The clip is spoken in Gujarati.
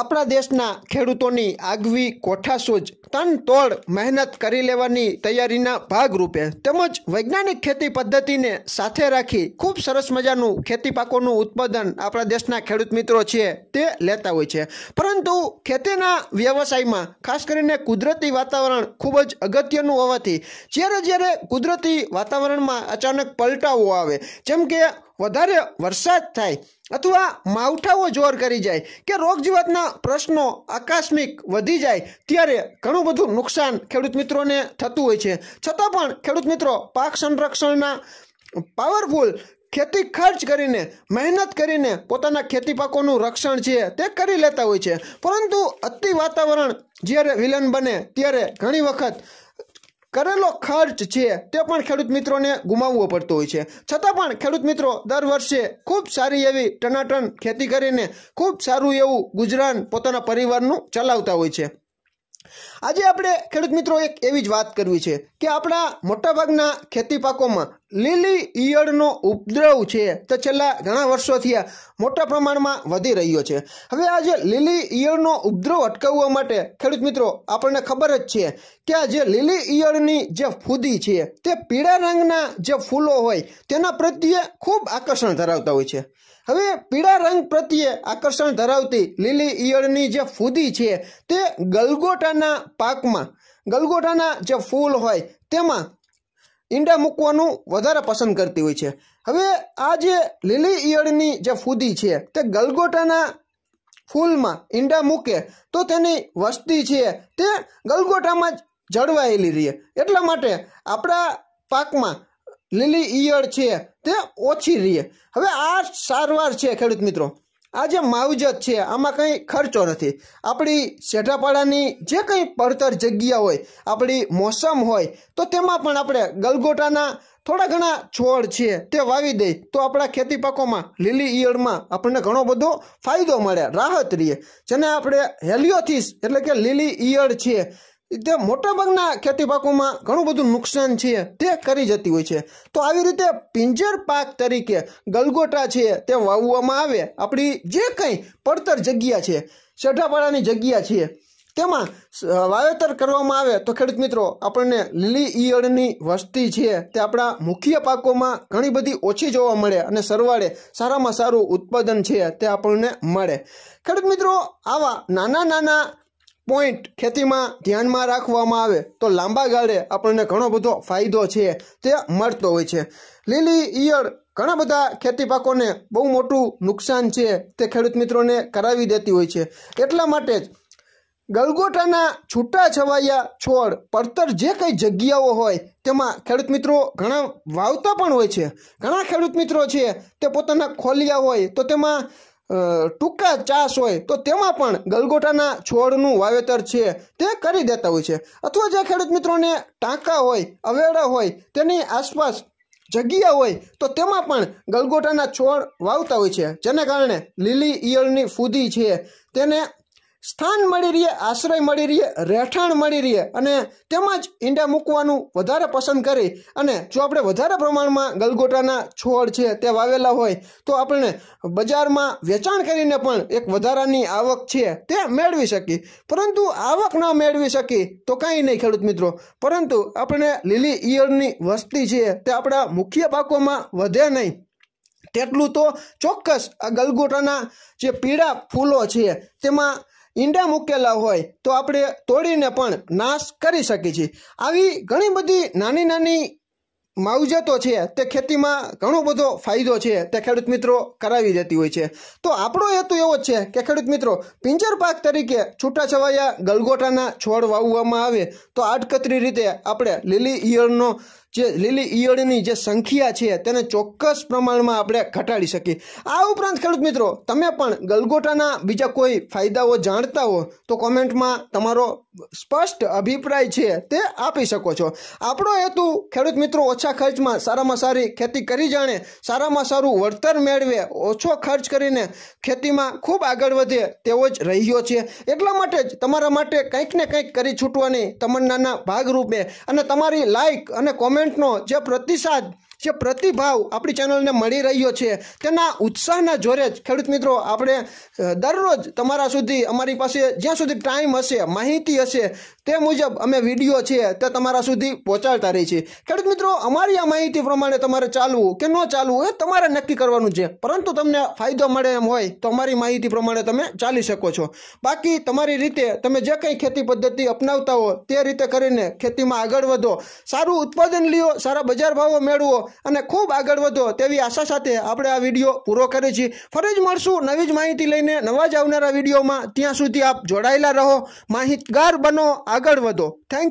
આપણા દેશના ખેડૂતોની આગવી કોઠાસૂઝ તન તોડ મહેનત કરી લેવાની તૈયારીના ભાગરૂપે તેમજ વૈજ્ઞાનિક ખેતી પદ્ધતિને સાથે રાખી ખૂબ સરસ મજાનું ખેતી પાકોનું ઉત્પાદન આપણા દેશના ખેડૂત મિત્રો છે તે લેતા હોય છે પરંતુ ખેતીના વ્યવસાયમાં ખાસ કરીને કુદરતી વાતાવરણ ખૂબ જ અગત્યનું હોવાથી જ્યારે જ્યારે કુદરતી વાતાવરણમાં અચાનક પલટાવો આવે જેમ કે વધારે વરસાદ થાય અથવા માવઠાઓ જોર કરી જાય કે રોગજીવાતના પ્રશ્નો આકસ્મિક વધી જાય ત્યારે ઘણું ઘણું બધું નુકસાન ખેડૂત મિત્રોને થતું હોય છે છતાં પણ ખેડૂત મિત્રો પાક સંરક્ષણના પાવરફુલ ખેતી ખર્ચ કરીને મહેનત કરીને પોતાના ખેતી પાકોનું રક્ષણ છે તે કરી લેતા હોય છે પરંતુ અતિ વાતાવરણ જ્યારે વિલન બને ત્યારે ઘણી વખત કરેલો ખર્ચ છે તે પણ ખેડૂત મિત્રોને ગુમાવવો પડતો હોય છે છતાં પણ ખેડૂત મિત્રો દર વર્ષે ખૂબ સારી એવી ટનાટન ખેતી કરીને ખૂબ સારું એવું ગુજરાન પોતાના પરિવારનું ચલાવતા હોય છે આજે આપણે ખેડૂત મિત્રો એક એવી જ વાત કરવી છે કે આપણા મોટાભાગના ખેતી પાકોમાં લીલી ઈયળનો ઉપદ્રવ છે તો છેલ્લા ઘણા વર્ષોથી આ મોટા પ્રમાણમાં વધી રહ્યો છે હવે આજે લીલી ઈયળનો ઉપદ્રવ અટકાવવા માટે ખેડૂત મિત્રો આપણને ખબર જ છે કે આ જે લીલી ઈયળની જે ફૂદી છે તે પીળા રંગના જે ફૂલો હોય તેના પ્રત્યે ખૂબ આકર્ષણ ધરાવતા હોય છે હવે પીળા રંગ પ્રત્યે આકર્ષણ ધરાવતી લીલી ઈયળની જે ફૂદી છે તે ગલગોટાના પાકમાં ગલગોટાના જે ફૂલ હોય તેમાં ઈંડા મૂકવાનું વધારે પસંદ કરતી હોય છે હવે આ જે લીલી ઈયળની જે ફૂદી છે તે ગલગોટાના ફૂલમાં ઈંડા મૂકે તો તેની વસ્તી છે તે ગલગોટામાં જ જળવાયેલી રહે એટલા માટે આપણા પાકમાં લીલી ઈયળ છે તે ઓછી રહે હવે આ સારવાર છે ખેડૂત મિત્રો આ જે માવજત છે આમાં કંઈ ખર્ચો નથી આપણી શેઠાપાડાની જે કંઈ પડતર જગ્યા હોય આપણી મોસમ હોય તો તેમાં પણ આપણે ગલગોટાના થોડા ઘણા છોડ છે તે વાવી દઈ તો આપણા ખેતી પાકોમાં લીલી ઈયળમાં આપણને ઘણો બધો ફાયદો મળે રાહત રહીએ જેને આપણે હેલિયોથીસ એટલે કે લીલી ઈયળ છે તે મોટાભાગના ખેતી પાકોમાં ઘણું બધું નુકસાન છે તે કરી જતી હોય છે તો આવી રીતે પિંજર પાક તરીકે ગલગોટા છે તે વાવવામાં આવે આપણી જે કંઈ પડતર જગ્યા છે શેઢાપાડાની જગ્યા છે તેમાં વાવેતર કરવામાં આવે તો ખેડૂત મિત્રો આપણને લીલી ઈયળની વસ્તી છે તે આપણા મુખ્ય પાકોમાં ઘણી બધી ઓછી જોવા મળે અને સરવાળે સારામાં સારું ઉત્પાદન છે તે આપણને મળે ખેડૂત મિત્રો આવા નાના નાના પોઈન્ટ ખેતીમાં ધ્યાનમાં રાખવામાં આવે તો લાંબા ગાળે આપણને ઘણો બધો ફાયદો છે તે મળતો હોય છે લીલી ઈયળ ઘણા બધા ખેતી પાકોને બહુ મોટું નુકસાન છે તે ખેડૂત મિત્રોને કરાવી દેતી હોય છે એટલા માટે જ ગલગોટાના છૂટા છવાયા છોડ પડતર જે કંઈ જગ્યાઓ હોય તેમાં ખેડૂત મિત્રો ઘણા વાવતા પણ હોય છે ઘણા ખેડૂત મિત્રો છે તે પોતાના ખોલિયા હોય તો તેમાં ટૂંકા ચાસ હોય તો તેમાં પણ ગલગોટાના છોડનું વાવેતર છે તે કરી દેતા હોય છે અથવા જે ખેડૂત મિત્રોને ટાંકા હોય અવેડા હોય તેની આસપાસ જગ્યા હોય તો તેમાં પણ ગલગોટાના છોડ વાવતા હોય છે જેને કારણે લીલી ઈયળની ફૂદી છે તેને સ્થાન મળી રહીએ આશ્રય મળી રહીએ રહેઠાણ મળી રહીએ અને તેમજ ઈંડા મૂકવાનું વધારે પસંદ કરી અને જો આપણે વધારે પ્રમાણમાં ગલગોટાના છોડ છે તે વાવેલા હોય તો આપણે બજારમાં વેચાણ કરીને પણ એક વધારાની આવક છે તે મેળવી શકીએ પરંતુ આવક ન મેળવી શકી તો કાંઈ નહીં ખેડૂત મિત્રો પરંતુ આપણે લીલી ઈયળની વસ્તી છે તે આપણા મુખ્ય પાકોમાં વધે નહીં તેટલું તો ચોક્કસ આ ગલગોટાના જે પીળા ફૂલો છે તેમાં ઈંડા મૂકેલા હોય તો આપણે તોડીને પણ નાશ કરી શકીએ છીએ આવી ઘણી બધી નાની નાની માવજતો છે તે ખેતીમાં ઘણો બધો ફાયદો છે તે ખેડૂત મિત્રો કરાવી દેતી હોય છે તો આપણો હેતુ એવો જ છે કે ખેડૂત મિત્રો પિંજર પાક તરીકે છૂટાછવાયા ગલગોટાના છોડ વાવવામાં આવે તો આડકતરી રીતે આપણે લીલી ઈયળનો જે લીલી ઈયળની જે સંખ્યા છે તેને ચોક્કસ પ્રમાણમાં આપણે ઘટાડી શકીએ આ ઉપરાંત ખેડૂત મિત્રો તમે પણ ગલગોટાના બીજા કોઈ ફાયદાઓ જાણતા હો તો કોમેન્ટમાં તમારો સ્પષ્ટ અભિપ્રાય છે તે આપી શકો છો આપણો હેતુ ખેડૂત મિત્રો ઓછા ખર્ચમાં સારામાં સારી ખેતી કરી જાણે સારામાં સારું વળતર મેળવે ઓછો ખર્ચ કરીને ખેતીમાં ખૂબ આગળ વધે તેવો જ રહ્યો છે એટલા માટે જ તમારા માટે કંઈક ને કંઈક કરી છૂટવાની તમન્નાના ભાગરૂપે અને તમારી લાઇક અને કોમેન્ટનો જે પ્રતિસાદ જે પ્રતિભાવ આપણી ચેનલને મળી રહ્યો છે તેના ઉત્સાહના જોરે જ ખેડૂત મિત્રો આપણે દરરોજ તમારા સુધી અમારી પાસે જ્યાં સુધી ટાઈમ હશે માહિતી હશે તે મુજબ અમે વિડીયો છે તે તમારા સુધી પહોંચાડતા રહી છે ખેડૂત મિત્રો અમારી આ માહિતી પ્રમાણે તમારે ચાલવું કે ન ચાલવું એ તમારે નક્કી કરવાનું છે પરંતુ તમને ફાયદો મળે એમ હોય તો અમારી માહિતી પ્રમાણે તમે ચાલી શકો છો બાકી તમારી રીતે તમે જે કંઈ ખેતી પદ્ધતિ અપનાવતા હો તે રીતે કરીને ખેતીમાં આગળ વધો સારું ઉત્પાદન લ્યો સારા બજાર ભાવો મેળવો અને ખૂબ આગળ વધો તેવી આશા સાથે આપણે આ વિડીયો પૂરો કરીએ છીએ ફરી જ મળશું નવી જ માહિતી લઈને નવા જ આવનારા વિડીયોમાં ત્યાં સુધી આપ જોડાયેલા રહો માહિતગાર બનો આગળ વધો થેન્ક